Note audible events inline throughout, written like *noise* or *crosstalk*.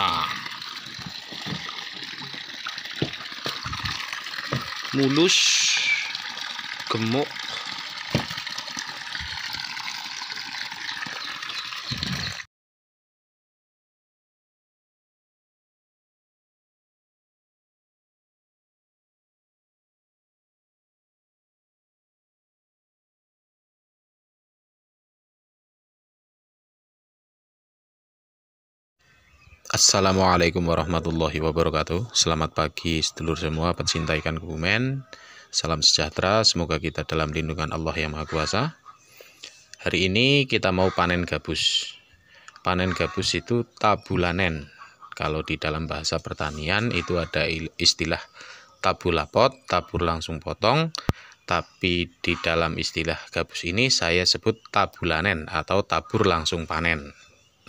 Nah. Mulus gemuk Assalamualaikum warahmatullahi wabarakatuh Selamat pagi sedulur semua pencinta ikan kebumen Salam sejahtera, semoga kita dalam lindungan Allah yang Maha Kuasa Hari ini kita mau panen gabus Panen gabus itu tabulanen Kalau di dalam bahasa pertanian itu ada istilah tabulapot, tabur langsung potong Tapi di dalam istilah gabus ini saya sebut tabulanen atau tabur langsung panen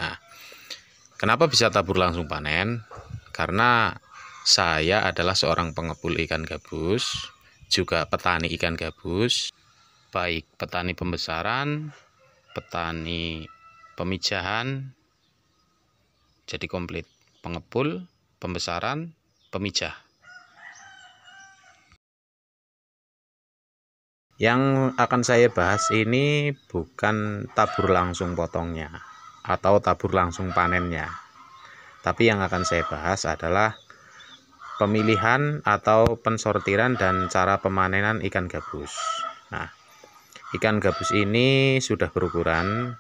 Nah Kenapa bisa tabur langsung panen? Karena saya adalah seorang pengepul ikan gabus, juga petani ikan gabus, baik petani pembesaran, petani pemijahan, jadi komplit pengepul, pembesaran, pemijah. Yang akan saya bahas ini bukan tabur langsung potongnya, atau tabur langsung panennya. Tapi yang akan saya bahas adalah pemilihan atau pensortiran dan cara pemanenan ikan gabus. Nah, ikan gabus ini sudah berukuran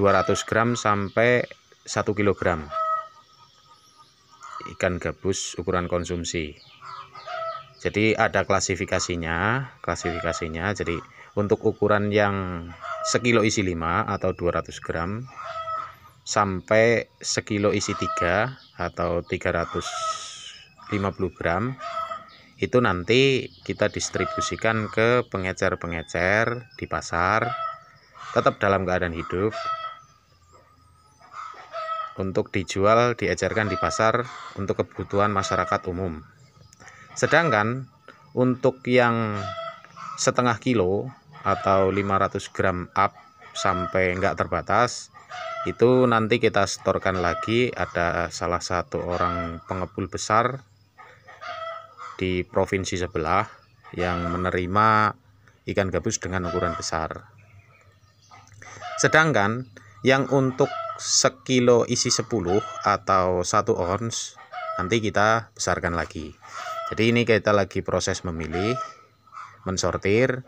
200 gram sampai 1 kg. Ikan gabus ukuran konsumsi. Jadi ada klasifikasinya, klasifikasinya. Jadi untuk ukuran yang sekilo isi 5 atau 200 gram sampai sekilo isi 3 atau 350 gram itu nanti kita distribusikan ke pengecer-pengecer di pasar tetap dalam keadaan hidup untuk dijual diecerkan di pasar untuk kebutuhan masyarakat umum sedangkan untuk yang setengah kilo atau 500 gram up sampai enggak terbatas itu nanti kita setorkan lagi ada salah satu orang pengepul besar di provinsi sebelah yang menerima ikan gabus dengan ukuran besar sedangkan yang untuk sekilo isi 10 atau satu ons nanti kita besarkan lagi jadi ini kita lagi proses memilih mensortir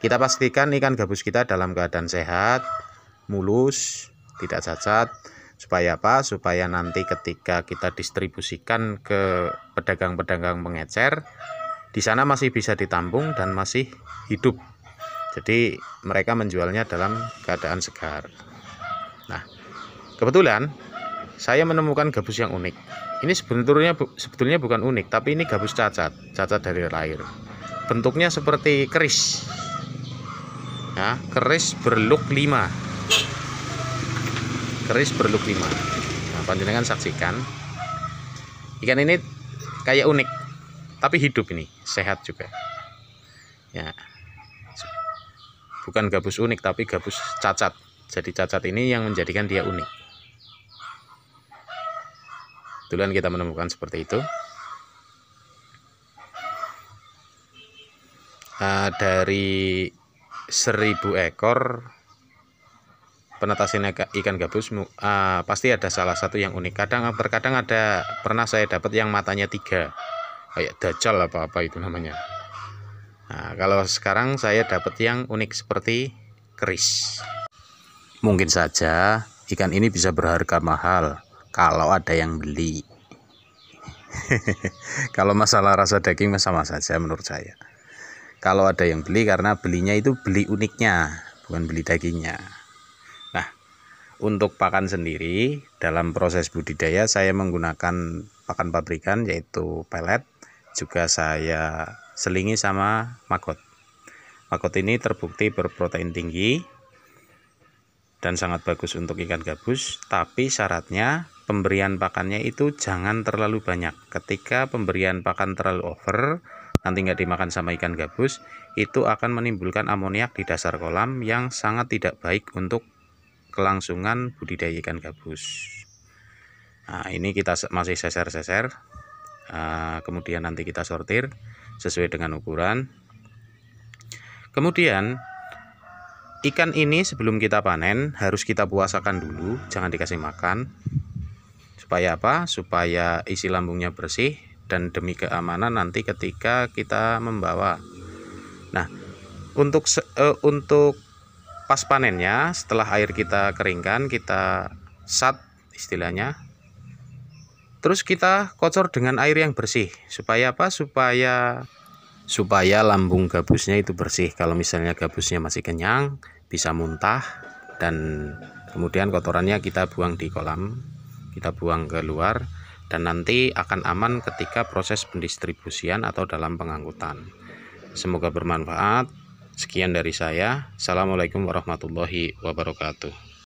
kita pastikan ikan gabus kita dalam keadaan sehat, mulus, tidak cacat. Supaya apa? Supaya nanti ketika kita distribusikan ke pedagang-pedagang pengecer, di sana masih bisa ditampung dan masih hidup. Jadi mereka menjualnya dalam keadaan segar. Nah, kebetulan saya menemukan gabus yang unik. Ini sebetulnya sebetulnya bukan unik, tapi ini gabus cacat, cacat dari lahir. Bentuknya seperti keris, ya keris berluk 5 keris berluk 5 nah panjenengan saksikan ikan ini kayak unik tapi hidup ini sehat juga ya bukan gabus unik tapi gabus cacat jadi cacat ini yang menjadikan dia unik kebetulan kita menemukan seperti itu uh, dari seribu ekor penetasan ikan gabus uh, pasti ada salah satu yang unik kadang terkadang ada pernah saya dapat yang matanya tiga kayak dajal apa apa itu namanya nah, kalau sekarang saya dapat yang unik seperti keris mungkin saja ikan ini bisa berharga mahal kalau ada yang beli *laughs* kalau masalah rasa daging sama saja menurut saya kalau ada yang beli karena belinya itu beli uniknya bukan beli dagingnya nah untuk pakan sendiri dalam proses budidaya saya menggunakan pakan pabrikan yaitu pelet juga saya selingi sama magot magot ini terbukti berprotein tinggi dan sangat bagus untuk ikan gabus tapi syaratnya pemberian pakannya itu jangan terlalu banyak ketika pemberian pakan terlalu over nanti nggak dimakan sama ikan gabus itu akan menimbulkan amoniak di dasar kolam yang sangat tidak baik untuk kelangsungan budidaya ikan gabus nah ini kita masih seser-seser ah, kemudian nanti kita sortir sesuai dengan ukuran kemudian ikan ini sebelum kita panen harus kita puasakan dulu jangan dikasih makan supaya apa supaya isi lambungnya bersih dan demi keamanan nanti ketika kita membawa. Nah, untuk uh, untuk pas panennya setelah air kita keringkan kita sat istilahnya. Terus kita kocor dengan air yang bersih supaya apa? Supaya supaya lambung gabusnya itu bersih. Kalau misalnya gabusnya masih kenyang, bisa muntah dan kemudian kotorannya kita buang di kolam, kita buang ke luar dan nanti akan aman ketika proses pendistribusian atau dalam pengangkutan. Semoga bermanfaat. Sekian dari saya. Assalamualaikum warahmatullahi wabarakatuh.